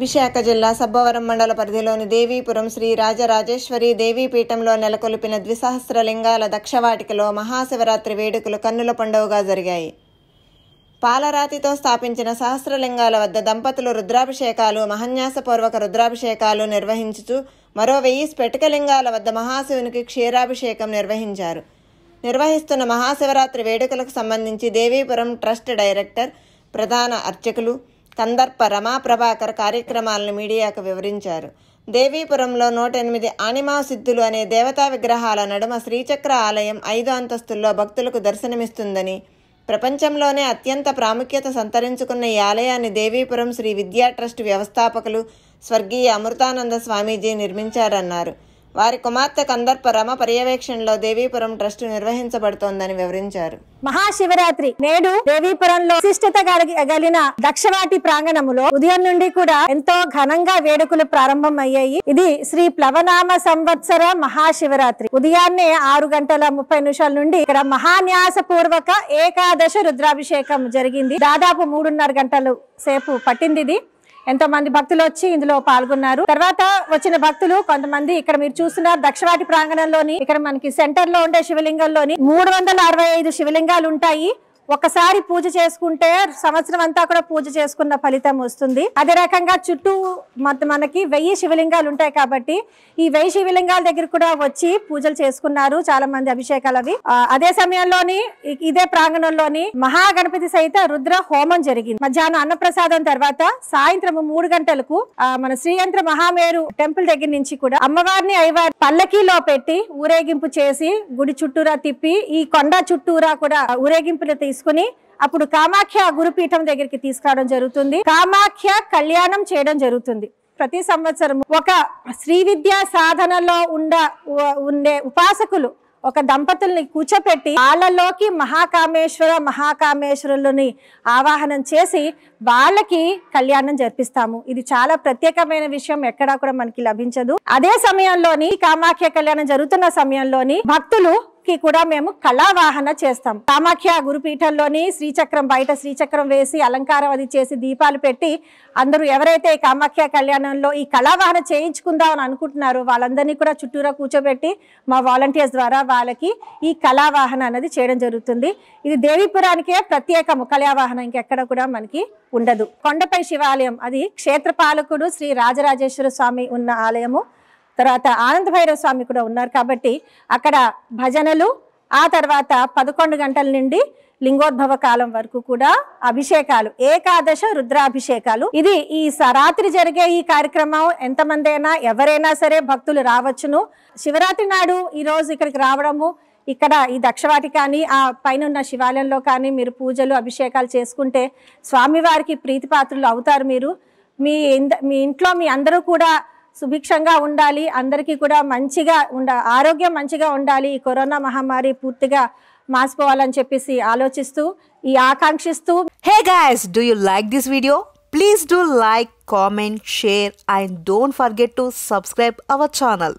విశాఖ జిల్లా సబ్బవరం మండల పరిధిలోని దేవీపురం శ్రీ రాజరాజేశ్వరి దేవీపీఠంలో నెలకొల్పిన లింగాల దక్షవాటికలో మహాశివరాత్రి వేడుకలు కన్నుల పండుగగా జరిగాయి పాలరాతితో స్థాపించిన సహస్రలింగాల వద్ద దంపతులు రుద్రాభిషేకాలు మహన్యాసపూర్వక రుద్రాభిషేకాలు నిర్వహించుతూ మరో వెయ్యి స్ఫటికలింగాల వద్ద మహాశివునికి క్షీరాభిషేకం నిర్వహించారు నిర్వహిస్తున్న మహాశివరాత్రి వేడుకలకు సంబంధించి దేవీపురం ట్రస్ట్ డైరెక్టర్ ప్రధాన అర్చకులు కందర్ప రమా ప్రభాకర్ కార్యక్రమాలను మీడియాకు వివరించారు దేవీపురంలో నూట ఎనిమిది ఆనిమా సిద్ధులు అనే దేవతా విగ్రహాల నడుమ శ్రీచక్ర ఆలయం ఐదు అంతస్తుల్లో భక్తులకు దర్శనమిస్తుందని ప్రపంచంలోనే అత్యంత ప్రాముఖ్యత సంతరించుకున్న ఈ ఆలయాన్ని దేవీపురం శ్రీ విద్యా ట్రస్ట్ వ్యవస్థాపకులు స్వర్గీయ అమృతానంద స్వామీజీ నిర్మించారన్నారు వారి కుమార్తె రమ పర్యవేక్షణలో దేవీపురం ట్రస్ట్ నిర్వహించబడుతోందని వివరించారు మహాశివరాత్రి నేడు దేవీపురంలో విశిష్టత కలిగిన దక్షవాటి ప్రాంగణములో ఉదయం నుండి కూడా ఎంతో ఘనంగా వేడుకలు ప్రారంభం అయ్యాయి ఇది శ్రీ ప్లవనామ సంవత్సర మహాశివరాత్రి ఉదయాన్నే ఆరు గంటల ముప్పై నిమిషాల నుండి ఇక్కడ మహాన్యాస పూర్వక ఏకాదశ రుద్రాభిషేకం జరిగింది దాదాపు మూడున్నర గంటలు సేపు పట్టింది ఇది ఎంతో మంది భక్తులు వచ్చి ఇందులో పాల్గొన్నారు తర్వాత వచ్చిన భక్తులు కొంతమంది ఇక్కడ మీరు చూస్తున్నారు దక్షవాటి ప్రాంగణంలోని ఇక్కడ మనకి సెంటర్ లో ఉండే శివలింగంలోని మూడు శివలింగాలు ఉంటాయి ఒకసారి పూజ చేసుకుంటే సంవత్సరం అంతా కూడా పూజ చేసుకున్న ఫలితం వస్తుంది అదే రకంగా చుట్టూ మనకి వెయ్యి శివలింగాలు ఉంటాయి కాబట్టి ఈ వెయ్యి శివలింగాల దగ్గర కూడా వచ్చి పూజలు చేసుకున్నారు చాలా మంది అభిషేకాలు అవి అదే సమయంలోని ఇదే ప్రాంగణంలోని మహాగణపతి సహిత రుద్ర హోమం జరిగింది మధ్యాహ్నం అన్నప్రసాదం తర్వాత సాయంత్రం మూడు గంటలకు మన శ్రీయంత్ర మహామేరు టెంపుల్ దగ్గర నుంచి కూడా అమ్మవారిని అయ్యవారి పల్లకీలో పెట్టి ఊరేగింపు చేసి గుడి చుట్టూరా తిప్పి ఈ కొండ చుట్టూరా కూడా ఊరేగింపులు తీసు తీసుకుని అప్పుడు కామాఖ్య గురుపీఠం దగ్గరికి తీసుకురావడం జరుగుతుంది కామాఖ్య కళ్యాణం చేయడం జరుగుతుంది ప్రతి సంవత్సరం ఒక శ్రీ విద్యా సాధనలో ఉండ ఉండే ఉపాసకులు ఒక దంపతుల్ని కూర్చోపెట్టి వాళ్ళలోకి మహాకామేశ్వర మహాకామేశ్వరులని ఆవాహనం చేసి వాళ్ళకి కళ్యాణం జరిపిస్తాము ఇది చాలా ప్రత్యేకమైన విషయం ఎక్కడా కూడా మనకి లభించదు అదే సమయంలోని కామాఖ్య కళ్యాణం జరుగుతున్న సమయంలోని భక్తులు కి కూడా మేము కళావాహన చేస్తాం కామాఖ్య గురుపీఠంలోని శ్రీచక్రం బయట శ్రీచక్రం వేసి అలంకారం అది చేసి దీపాలు పెట్టి అందరూ ఎవరైతే కామాఖ్య కళ్యాణంలో ఈ కళావాహన చేయించుకుందాం అని అనుకుంటున్నారో వాళ్ళందరినీ కూడా చుట్టూరా కూర్చోబెట్టి మా వాలంటీర్స్ ద్వారా వాళ్ళకి ఈ కళావాహన అనేది చేయడం జరుగుతుంది ఇది దేవీపురానికే ప్రత్యేకము కళ్యావాహనం ఇంకెక్కడ కూడా మనకి ఉండదు కొండపై శివాలయం అది క్షేత్రపాలకుడు శ్రీ రాజరాజేశ్వర స్వామి ఉన్న ఆలయము తర్వాత ఆనంద భైరవ స్వామి కూడా ఉన్నారు కాబట్టి అక్కడ భజనలు ఆ తర్వాత పదకొండు గంటల నుండి లింగోద్భవ కాలం వరకు కూడా అభిషేకాలు ఏకాదశ రుద్రాభిషేకాలు ఇది ఈ రాత్రి జరిగే ఈ కార్యక్రమం ఎంతమంది అయినా ఎవరైనా సరే భక్తులు రావచ్చును శివరాత్రి నాడు ఈరోజు ఇక్కడికి రావడము ఇక్కడ ఈ దక్షవాటి కానీ ఆ పైన ఉన్న శివాలయంలో కానీ మీరు పూజలు అభిషేకాలు చేసుకుంటే స్వామివారికి ప్రీతిపాత్రులు అవుతారు మీరు మీ మీ ఇంట్లో మీ అందరూ కూడా సుభిక్షంగా ఉండాలి అందరికీ కూడా మంచిగా ఉండ ఆరోగ్యం మంచిగా ఉండాలి ఈ కరోనా మహమ్మారి పూర్తిగా మాసిపోవాలని చెప్పేసి ఆలోచిస్తూ ఈ ఆకాంక్షిస్తూ hey guys do you like this video please do like comment share and don't forget to subscribe our channel